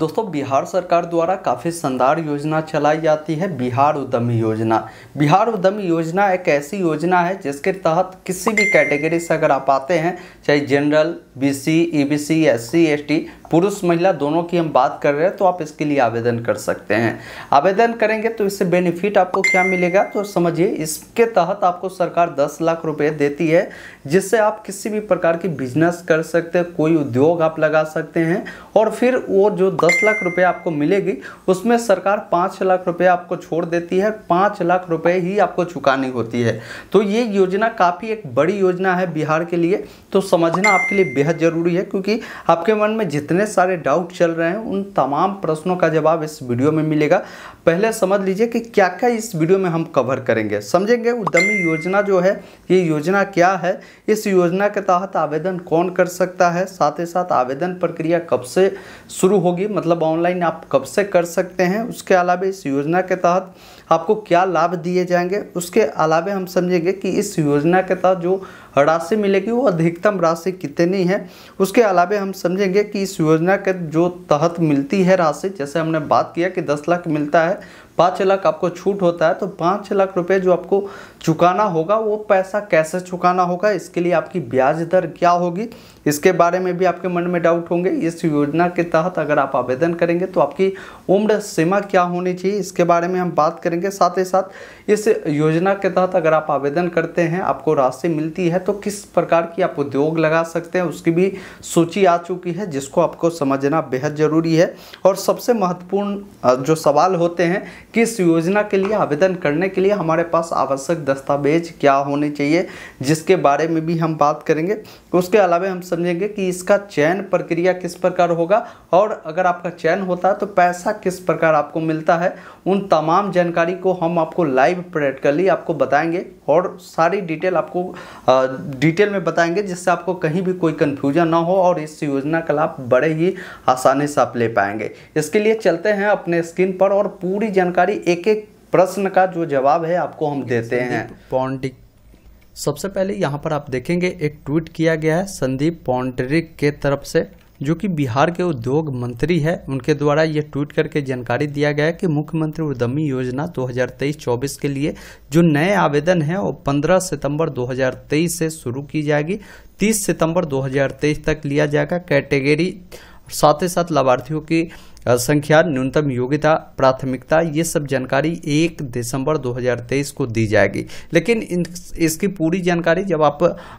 दोस्तों बिहार सरकार द्वारा काफ़ी शानदार योजना चलाई जाती है बिहार उद्यमी योजना बिहार उद्यमी योजना एक ऐसी योजना है जिसके तहत किसी भी कैटेगरी से अगर आप आते हैं चाहे general BC EBC SC ST पुरुष महिला दोनों की हम बात कर रहे हैं तो आप इसके लिए आवेदन कर सकते हैं आवेदन करेंगे तो इससे बेनिफिट आपको क्या मिलेगा तो समझिए इसके तहत आपको सरकार 10 लाख रुपए देती है जिससे आप किसी भी प्रकार की बिजनेस कर सकते हैं कोई उद्योग आप लगा सकते हैं और फिर वो जो दस लाख रुपये आपको मिलेगी उसमें सरकार पाँच लाख रुपये आपको छोड़ देती है पाँच लाख रुपये ही आपको चुकानी होती है तो ये योजना काफ़ी एक बड़ी योजना है बिहार के लिए तो समझना आपके लिए बेहद ज़रूरी है क्योंकि आपके मन में जितने जितने सारे डाउट चल रहे हैं उन तमाम प्रश्नों का जवाब इस वीडियो में मिलेगा पहले समझ लीजिए कि क्या क्या इस वीडियो में हम कवर करेंगे समझेंगे उद्यमी योजना जो है ये योजना क्या है इस योजना के तहत आवेदन कौन कर सकता है साथ ही साथ आवेदन प्रक्रिया कब से शुरू होगी मतलब ऑनलाइन आप कब से कर सकते हैं उसके अलावा इस योजना के तहत आपको क्या लाभ दिए जाएंगे उसके अलावा हम समझेंगे कि इस योजना के तहत जो राशि मिलेगी वो अधिकतम राशि कितनी है उसके अलावा हम समझेंगे कि इस योजना के जो तहत मिलती है राशि जैसे हमने बात किया कि दस लाख मिलता है पाँच लाख आपको छूट होता है तो पाँच लाख रुपए जो आपको चुकाना होगा वो पैसा कैसे चुकाना होगा इसके लिए आपकी ब्याज दर क्या होगी इसके बारे में भी आपके मन में डाउट होंगे इस योजना के तहत अगर आप आवेदन करेंगे तो आपकी उम्र सीमा क्या होनी चाहिए इसके बारे में हम बात करेंगे साथ ही साथ इस योजना के तहत अगर आप आवेदन करते हैं आपको राशि मिलती है तो किस प्रकार की आप उद्योग लगा सकते हैं उसकी भी सूची आ चुकी है जिसको आपको समझना बेहद ज़रूरी है और सबसे महत्वपूर्ण जो सवाल होते हैं किस योजना के लिए आवेदन करने के लिए हमारे पास आवश्यक दस्तावेज क्या होने चाहिए जिसके बारे में भी हम बात करेंगे उसके अलावा हम समझेंगे कि इसका चयन प्रक्रिया किस प्रकार होगा और अगर आपका चयन होता है तो पैसा किस प्रकार आपको मिलता है उन तमाम जानकारी को हम आपको लाइव प्रैक्टिकली आपको बताएंगे और सारी डिटेल आपको डिटेल में बताएंगे जिससे आपको कहीं भी कोई कन्फ्यूजन ना हो और इस योजना का लाभ बड़े ही आसानी से आप ले पाएंगे इसके लिए चलते हैं अपने स्क्रीन पर और पूरी जानकारी जानकारी एक एक प्रश्न का जो जवाब है आपको हम देते हैं पौंडिक सबसे पहले यहाँ पर आप देखेंगे एक ट्वीट किया गया है संदीप पौंडरिक के तरफ से जो कि बिहार के उद्योग मंत्री है उनके द्वारा ये ट्वीट करके जानकारी दिया गया है कि मुख्यमंत्री उद्यमी योजना 2023-24 के लिए जो नए आवेदन हैं वो 15 सितंबर 2023 से शुरू की जाएगी 30 सितंबर 2023 तक लिया जाएगा कैटेगरी साथ ही साथ लाभार्थियों की संख्या न्यूनतम योग्यता प्राथमिकता ये सब जानकारी एक दिसंबर 2023 को दी जाएगी लेकिन इसकी पूरी जानकारी जब आप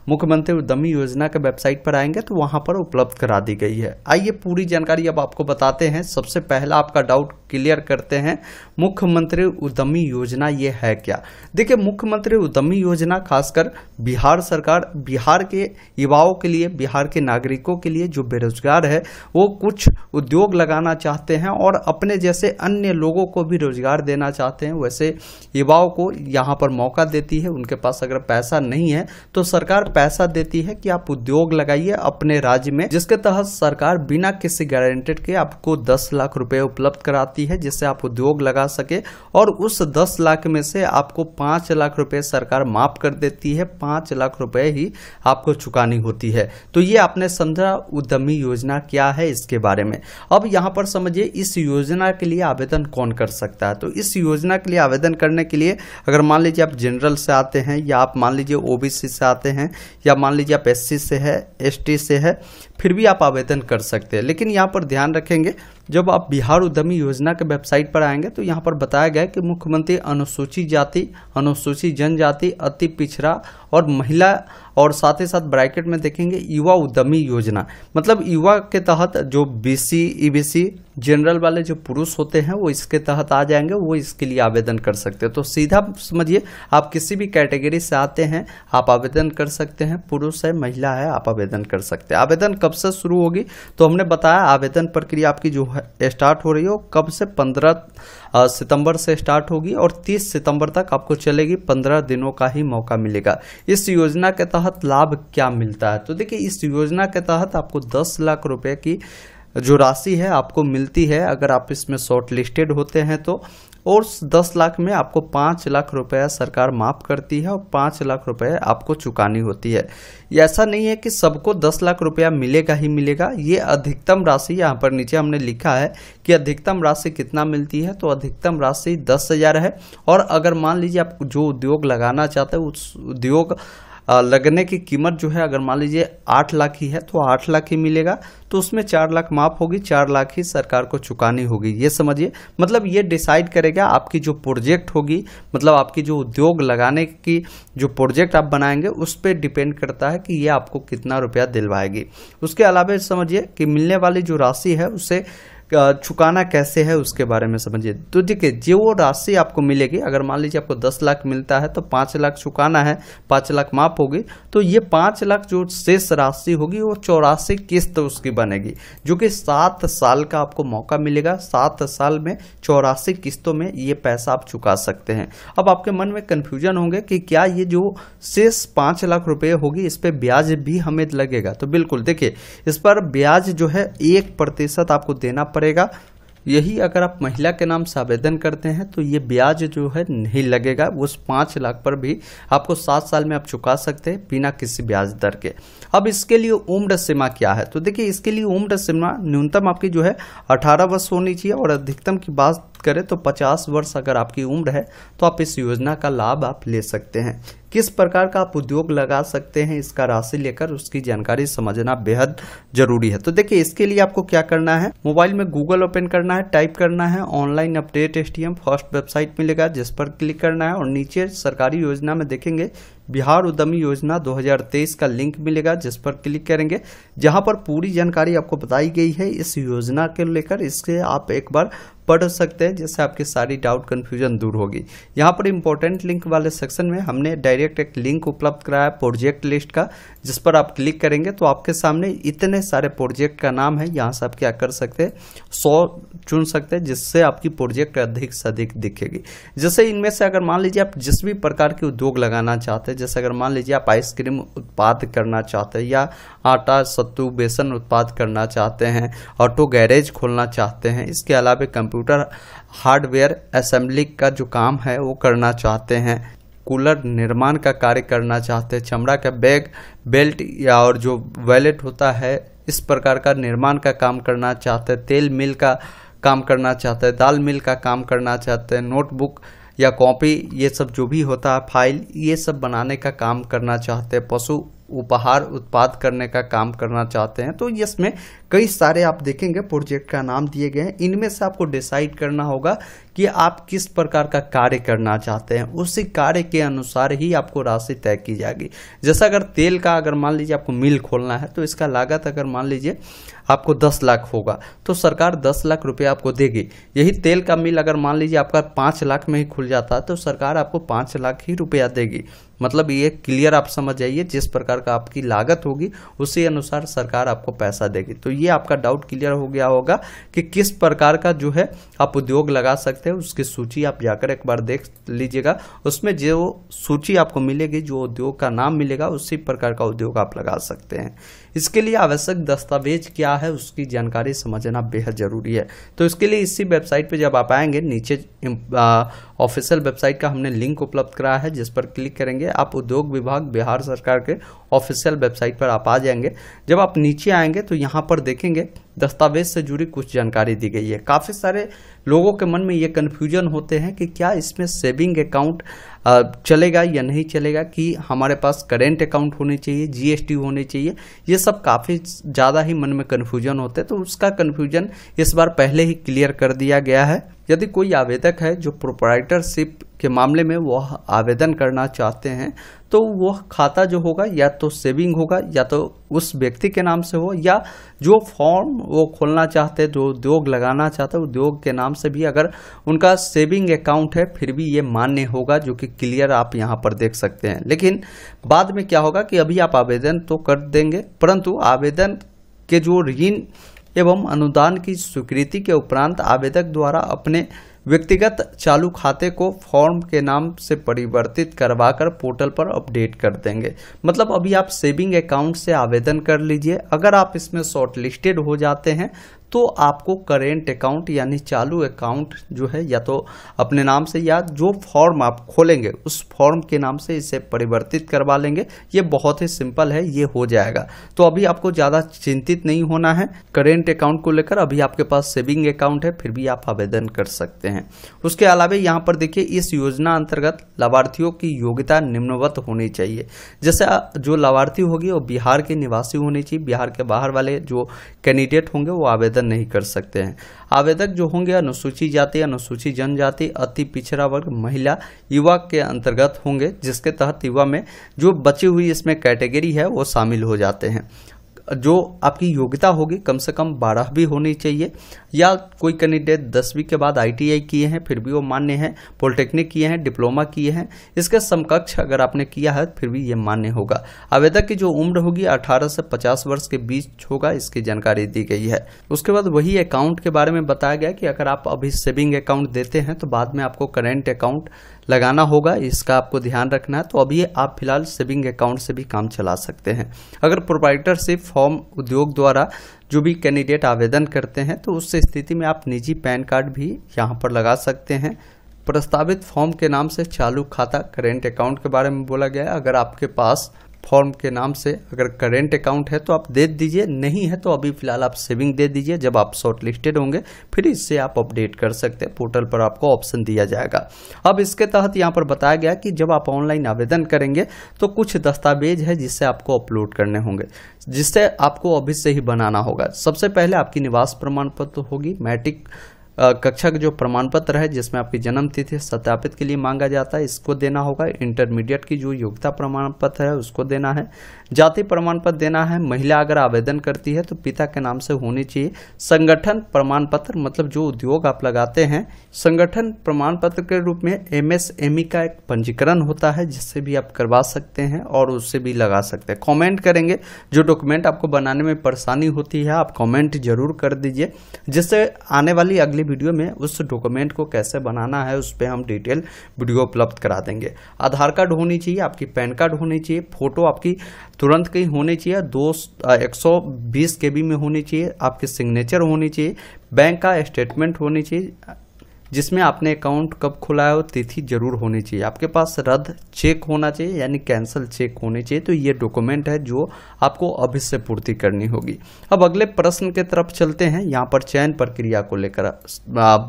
मुख्यमंत्री उद्यमी योजना के वेबसाइट पर आएंगे तो वहाँ पर उपलब्ध करा दी गई है आइए पूरी जानकारी अब आपको बताते हैं सबसे पहला आपका डाउट क्लियर करते हैं मुख्यमंत्री उद्यमी योजना ये है क्या देखिए मुख्यमंत्री उद्यमी योजना खासकर बिहार सरकार बिहार के युवाओं के लिए बिहार के नागरिकों के लिए जो बेरोजगार है वो कुछ उद्योग लगाना चाहते हैं और अपने जैसे अन्य लोगों को भी रोजगार देना चाहते हैं वैसे युवाओं को यहाँ पर मौका देती है उनके पास अगर पैसा नहीं है तो सरकार पैसा देती है कि आप उद्योग लगाइए अपने राज्य में जिसके तहत सरकार बिना किसी गारंटेड के आपको दस लाख रुपए उपलब्ध कराती आती है जिससे आप उद्योग लगा सके और उस दस लाख में से आपको पाँच लाख रुपए सरकार माफ कर देती है पाँच लाख रुपए ही आपको चुकानी होती है तो ये आपने समझा उद्यमी योजना क्या है इसके बारे में अब यहाँ पर समझिए इस योजना के लिए आवेदन कौन कर सकता है तो इस योजना के लिए आवेदन करने के लिए अगर मान लीजिए आप जनरल से आते हैं या आप मान लीजिए ओबीसी से आते हैं या मान लीजिए आप एस से है एस से है फिर भी आप आवेदन कर सकते हैं लेकिन यहाँ पर ध्यान रखेंगे जब आप बिहार उद्यमी योजना के वेबसाइट पर आएंगे तो यहाँ पर बताया गया कि मुख्यमंत्री अनुसूचित जाति अनुसूचित जनजाति अति पिछड़ा और महिला और साथ ही साथ ब्रैकेट में देखेंगे युवा उद्यमी योजना मतलब युवा के तहत जो बीसी ईबीसी जनरल वाले जो पुरुष होते हैं वो इसके तहत आ जाएंगे वो इसके लिए आवेदन कर सकते हैं तो सीधा समझिए आप किसी भी कैटेगरी से आते हैं आप आवेदन कर सकते हैं पुरुष है महिला है आप आवेदन कर सकते हैं आवेदन कब से शुरू होगी तो हमने बताया आवेदन प्रक्रिया आपकी जो है स्टार्ट हो रही हो कब से पंद्रह सितंबर से स्टार्ट होगी और तीस सितंबर तक आपको चलेगी पंद्रह दिनों का ही मौका मिलेगा इस योजना के तहत लाभ क्या मिलता है तो देखिए इस योजना के तहत आपको दस लाख रुपये की जो राशि है आपको मिलती है अगर आप इसमें शॉर्ट लिस्टेड होते हैं तो और 10 लाख में आपको 5 लाख रुपया सरकार माफ़ करती है और 5 लाख रुपये आपको चुकानी होती है ऐसा नहीं है कि सबको 10 लाख रुपया मिलेगा ही मिलेगा ये अधिकतम राशि यहाँ पर नीचे हमने लिखा है कि अधिकतम राशि कितना मिलती है तो अधिकतम राशि दस हज़ार है और अगर मान लीजिए आप जो उद्योग लगाना चाहते हैं उस उद्योग लगने की कीमत जो है अगर मान लीजिए आठ लाख ही है तो आठ लाख ही मिलेगा तो उसमें चार लाख माफ होगी चार लाख ही सरकार को चुकानी होगी ये समझिए मतलब ये डिसाइड करेगा आपकी जो प्रोजेक्ट होगी मतलब आपकी जो उद्योग लगाने की जो प्रोजेक्ट आप बनाएंगे उस पर डिपेंड करता है कि ये आपको कितना रुपया दिलवाएगी उसके अलावा समझिए कि मिलने वाली जो राशि है उसे चुकाना कैसे है उसके बारे में समझिए तो देखिए जो वो राशि आपको मिलेगी अगर मान लीजिए आपको दस लाख मिलता है तो पाँच लाख चुकाना है पाँच लाख माफ होगी तो ये पाँच लाख जो शेष राशि होगी वो चौरासी किस्त उसकी बनेगी जो कि सात साल का आपको मौका मिलेगा सात साल में चौरासी किस्तों में ये पैसा आप चुका सकते हैं अब आपके मन में कन्फ्यूजन होंगे कि क्या ये जो शेष पाँच लाख रुपये होगी इस पर ब्याज भी हमें लगेगा तो बिल्कुल देखिए इस पर ब्याज जो है एक प्रतिशत आपको देना पड़ेगा पड़ेगा यही अगर आप महिला के नाम से आवेदन करते हैं तो ये ब्याज जो है नहीं लगेगा उस पाँच लाख पर भी आपको सात साल में आप चुका सकते हैं बिना किसी ब्याज दर के अब इसके लिए उम्र सीमा क्या है तो देखिए इसके लिए उम्र सीमा न्यूनतम आपकी जो है अठारह वर्ष होनी चाहिए और अधिकतम की बात करें तो 50 वर्ष अगर आपकी उम्र है तो आप इस योजना का लाभ आप ले सकते हैं किस प्रकार का आप उद्योग लगा सकते हैं इसका राशि लेकर उसकी जानकारी समझना बेहद जरूरी है तो देखिए इसके लिए आपको क्या करना है मोबाइल में गूगल ओपन करना है टाइप करना है ऑनलाइन अपडेट एस फर्स्ट वेबसाइट मिलेगा जिस पर क्लिक करना है और नीचे सरकारी योजना में देखेंगे बिहार उद्यमी योजना 2023 का लिंक मिलेगा जिस पर क्लिक करेंगे जहां पर पूरी जानकारी आपको बताई गई है इस योजना के लेकर इसके आप एक बार पढ़ सकते हैं जिससे आपकी सारी डाउट कन्फ्यूजन दूर होगी यहाँ पर इंपॉर्टेंट लिंक वाले सेक्शन में हमने डायरेक्ट एक लिंक उपलब्ध कराया प्रोजेक्ट लिस्ट का जिस पर आप क्लिक करेंगे तो आपके सामने इतने सारे प्रोजेक्ट का नाम है यहाँ से आप क्या कर सकते हैं सौ चुन सकते हैं जिससे आपकी प्रोजेक्ट अधिक से अधिक दिखेगी जैसे इनमें से अगर मान लीजिए आप जिस भी प्रकार के उद्योग लगाना चाहते हैं जैसे अगर मान लीजिए आप आइसक्रीम उत्पाद करना चाहते हैं या आटा सत्तू बेसन उत्पाद करना चाहते हैं ऑटो गैरेज खोलना चाहते हैं इसके अलावा कंप्यूटर कंप्यूटर हार्डवेयर असेंबली का जो काम है वो करना चाहते हैं कूलर निर्माण का कार्य करना चाहते हैं चमड़ा का बैग बेल्ट या और जो वैलेट होता है इस प्रकार का निर्माण का काम करना चाहते हैं तेल मिल का काम करना चाहते हैं दाल मिल का काम करना चाहते हैं नोटबुक या कॉपी ये सब जो भी होता है फाइल ये सब बनाने का काम करना चाहते हैं पशु उपहार उत्पाद करने का काम करना चाहते हैं तो इसमें कई सारे आप देखेंगे प्रोजेक्ट का नाम दिए गए हैं इनमें से आपको डिसाइड करना होगा कि आप किस प्रकार का कार्य करना चाहते हैं उसी कार्य के अनुसार ही आपको राशि तय की जाएगी जैसा अगर तेल का अगर मान लीजिए आपको मिल खोलना है तो इसका लागत अगर मान लीजिए आपको दस लाख होगा तो सरकार दस लाख रुपये आपको देगी यही तेल का मिल अगर मान लीजिए आपका पाँच लाख में ही खुल जाता है तो सरकार आपको पाँच लाख ही रुपया देगी मतलब ये क्लियर आप समझ जाइए जिस प्रकार का आपकी लागत होगी उसी अनुसार सरकार आपको पैसा देगी तो ये आपका डाउट क्लियर हो गया होगा कि किस प्रकार का जो है आप उद्योग लगा सकते हैं उसकी सूची आप जाकर एक बार देख लीजिएगा उसमें जो सूची आपको मिलेगी जो उद्योग का नाम मिलेगा उसी प्रकार का उद्योग आप लगा सकते हैं इसके लिए आवश्यक दस्तावेज क्या है उसकी जानकारी समझना बेहद ज़रूरी है तो इसके लिए इसी वेबसाइट पर जब आप आएंगे नीचे ऑफिशियल वेबसाइट का हमने लिंक उपलब्ध कराया है जिस पर क्लिक करेंगे आप उद्योग विभाग बिहार सरकार के ऑफिशियल वेबसाइट पर आप आ जाएंगे जब आप नीचे आएंगे तो यहाँ पर देखेंगे दस्तावेज से जुड़ी कुछ जानकारी दी गई है काफ़ी सारे लोगों के मन में ये कन्फ्यूजन होते हैं कि क्या इसमें सेविंग अकाउंट चलेगा या नहीं चलेगा कि हमारे पास करेंट अकाउंट होने चाहिए जीएसटी होने चाहिए ये सब काफ़ी ज़्यादा ही मन में कन्फ्यूजन होते हैं तो उसका कन्फ्यूजन इस बार पहले ही क्लियर कर दिया गया है यदि कोई आवेदक है जो प्रोपराइटरशिप के मामले में वह आवेदन करना चाहते हैं तो वह खाता जो होगा या तो सेविंग होगा या तो उस व्यक्ति के नाम से हो या जो फॉर्म वो खोलना चाहते हैं जो उद्योग लगाना चाहते हैं उद्योग के नाम से भी अगर उनका सेविंग अकाउंट है फिर भी ये मान्य होगा जो कि क्लियर आप यहाँ पर देख सकते हैं लेकिन बाद में क्या होगा कि अभी आप आवेदन तो कर देंगे परंतु आवेदन के जो ऋण एवं अनुदान की स्वीकृति के उपरांत आवेदक द्वारा अपने व्यक्तिगत चालू खाते को फॉर्म के नाम से परिवर्तित करवाकर पोर्टल पर अपडेट कर देंगे मतलब अभी आप सेविंग अकाउंट से आवेदन कर लीजिए अगर आप इसमें शॉर्ट लिस्टेड हो जाते हैं तो आपको करेंट अकाउंट यानी चालू अकाउंट जो है या तो अपने नाम से या जो फॉर्म आप खोलेंगे उस फॉर्म के नाम से इसे परिवर्तित करवा लेंगे ये बहुत ही सिंपल है ये हो जाएगा तो अभी आपको ज़्यादा चिंतित नहीं होना है करेंट अकाउंट को लेकर अभी आपके पास सेविंग अकाउंट है फिर भी आप आवेदन कर सकते हैं उसके अलावा यहाँ पर देखिए इस योजना अंतर्गत लाभार्थियों की योग्यता निम्नवत होनी चाहिए जैसे जो लाभार्थी होगी वो बिहार के निवासी होने चाहिए बिहार के बाहर वाले जो कैंडिडेट होंगे वो आवेदन आवेदन नहीं कर सकते हैं आवेदक जो होंगे अनुसूचित जाति अनुसूचित जनजाति अति पिछड़ा वर्ग महिला युवा के अंतर्गत होंगे जिसके तहत युवा में जो बची हुई इसमें कैटेगरी है वो शामिल हो जाते हैं जो आपकी योग्यता होगी कम से कम बारह भी होनी चाहिए या कोई कैंडिडेट दसवीं के बाद आईटीआई किए हैं फिर भी वो मान्य है पॉलिटेक्निक किए हैं डिप्लोमा किए हैं इसके समकक्ष अगर आपने किया है फिर भी ये मान्य होगा आवेदक की जो उम्र होगी अठारह से पचास वर्ष के बीच होगा इसकी जानकारी दी गई है उसके बाद वही अकाउंट के बारे में बताया गया कि अगर आप अभी सेविंग अकाउंट देते हैं तो बाद में आपको करेंट अकाउंट लगाना होगा इसका आपको ध्यान रखना है तो अभी आप फिलहाल सेविंग अकाउंट से भी काम चला सकते हैं अगर से फॉर्म उद्योग द्वारा जो भी कैंडिडेट आवेदन करते हैं तो उस स्थिति में आप निजी पैन कार्ड भी यहाँ पर लगा सकते हैं प्रस्तावित फॉर्म के नाम से चालू खाता करेंट अकाउंट के बारे में बोला गया है अगर आपके पास फॉर्म के नाम से अगर करेंट अकाउंट है तो आप दे दीजिए नहीं है तो अभी फिलहाल आप सेविंग दे दीजिए जब आप शॉर्ट लिस्टेड होंगे फिर इससे आप अपडेट कर सकते हैं पोर्टल पर आपको ऑप्शन दिया जाएगा अब इसके तहत यहाँ पर बताया गया कि जब आप ऑनलाइन आवेदन करेंगे तो कुछ दस्तावेज है जिससे आपको अपलोड करने होंगे जिससे आपको अभी से ही बनाना होगा सबसे पहले आपकी निवास प्रमाण पत्र होगी मैट्रिक कक्षा का जो प्रमाण पत्र है जिसमें आपकी जन्म तिथि सत्यापित के लिए मांगा जाता है इसको देना होगा इंटरमीडिएट की जो योग्यता प्रमाण पत्र है उसको देना है जाति प्रमाण पत्र देना है महिला अगर आवेदन करती है तो पिता के नाम से होनी चाहिए संगठन प्रमाण पत्र मतलब जो उद्योग आप लगाते हैं संगठन प्रमाण पत्र के रूप में एमएसएमई का एक पंजीकरण होता है जिससे भी आप करवा सकते हैं और उससे भी लगा सकते हैं कमेंट करेंगे जो डॉक्यूमेंट आपको बनाने में परेशानी होती है आप कमेंट जरूर कर दीजिए जिससे आने वाली अगली वीडियो में उस डॉक्यूमेंट को कैसे बनाना है उस पर हम डिटेल वीडियो उपलब्ध करा देंगे आधार कार्ड होनी चाहिए आपकी पैन कार्ड होनी चाहिए फोटो आपकी तुरंत कहीं होनी चाहिए दो एक सौ बीस के बी में होनी चाहिए आपकी सिग्नेचर होनी चाहिए बैंक का स्टेटमेंट होनी चाहिए जिसमें आपने अकाउंट कब खुलाया हो तिथि जरूर होनी चाहिए आपके पास रद्द चेक होना चाहिए यानी कैंसिल चेक होने चाहिए तो ये डॉक्यूमेंट है जो आपको अभी से पूर्ति करनी होगी अब अगले प्रश्न के तरफ चलते हैं यहाँ पर चयन प्रक्रिया को लेकर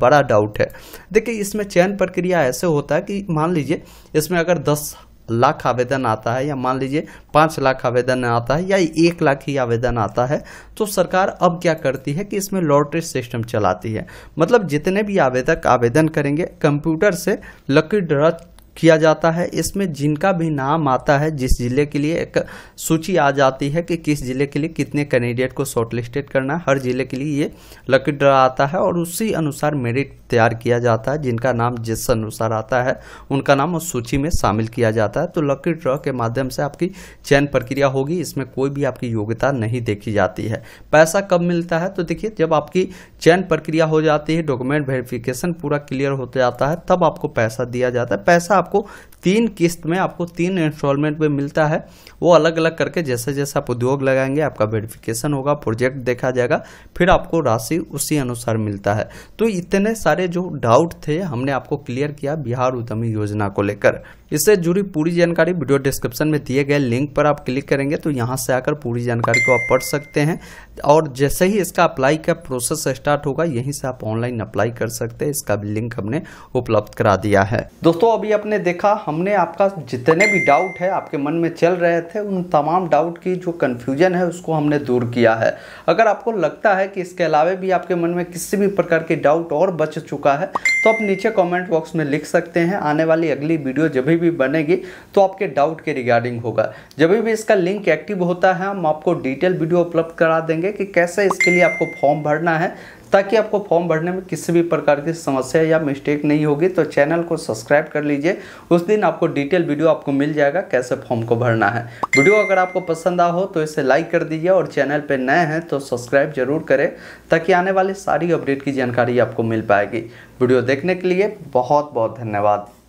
बड़ा डाउट है देखिए इसमें चयन प्रक्रिया ऐसे होता है कि मान लीजिए इसमें अगर दस लाख आवेदन आता है या मान लीजिए पाँच लाख आवेदन आता है या एक लाख ही आवेदन आता है तो सरकार अब क्या करती है कि इसमें लॉटरी सिस्टम चलाती है मतलब जितने भी आवेदक आवेदन करेंगे कंप्यूटर से लकी ड्रॉ किया जाता है इसमें जिनका भी नाम आता है जिस जिले के लिए एक सूची आ जाती है कि किस जिले के लिए कितने कैंडिडेट को शॉर्टलिस्टेड करना है हर जिले के लिए ये लकी ड्रा आता है और उसी अनुसार मेरिट तैयार किया जाता है जिनका नाम जिस अनुसार आता है उनका नाम उस सूची में शामिल किया जाता है तो लकी ड्रॉ के माध्यम से आपकी चयन प्रक्रिया होगी इसमें कोई भी आपकी योग्यता नहीं देखी जाती है पैसा कब मिलता है तो देखिए जब आपकी चयन प्रक्रिया हो जाती है डॉक्यूमेंट वेरिफिकेशन पूरा क्लियर हो जाता है तब आपको पैसा दिया जाता है पैसा आपको तीन किस्त में आपको तीन इंस्टॉलमेंट में मिलता है वो अलग अलग करके जैसे जैसे आप उद्योग लगाएंगे आपका वेरिफिकेशन होगा प्रोजेक्ट देखा जाएगा फिर आपको राशि उसी अनुसार मिलता है तो इतने सारे सारे जो डाउट थे हमने आपको क्लियर किया बिहार उद्यमी योजना को लेकर इससे जुड़ी पूरी जानकारी वीडियो डिस्क्रिप्शन में दिए गए लिंक पर आप क्लिक करेंगे तो यहाँ से आकर पूरी जानकारी को आप पढ़ सकते हैं और जैसे ही इसका अप्लाई का प्रोसेस स्टार्ट होगा यहीं से आप ऑनलाइन अप्लाई कर सकते हैं इसका भी लिंक हमने उपलब्ध करा दिया है दोस्तों अभी आपने देखा हमने आपका जितने भी डाउट है आपके मन में चल रहे थे उन तमाम डाउट की जो कन्फ्यूजन है उसको हमने दूर किया है अगर आपको लगता है कि इसके अलावा भी आपके मन में किसी भी प्रकार के डाउट और बच चुका है तो आप नीचे कमेंट बॉक्स में लिख सकते हैं आने वाली अगली वीडियो जब भी बनेगी तो आपके डाउट के रिगार्डिंग होगा जब भी इसका लिंक एक्टिव होता है हम आपको डिटेल वीडियो उपलब्ध करा देंगे कि कैसे इसके लिए आपको फॉर्म भरना है ताकि आपको फॉर्म भरने में किसी भी प्रकार की समस्या या मिस्टेक नहीं होगी तो चैनल को सब्सक्राइब कर लीजिए उस दिन आपको डिटेल वीडियो आपको मिल जाएगा कैसे फॉर्म को भरना है वीडियो अगर आपको पसंद आ हो तो इसे लाइक कर दीजिए और चैनल पर नए हैं तो सब्सक्राइब जरूर करें ताकि आने वाली सारी अपडेट की जानकारी आपको मिल पाएगी वीडियो देखने के लिए बहुत बहुत धन्यवाद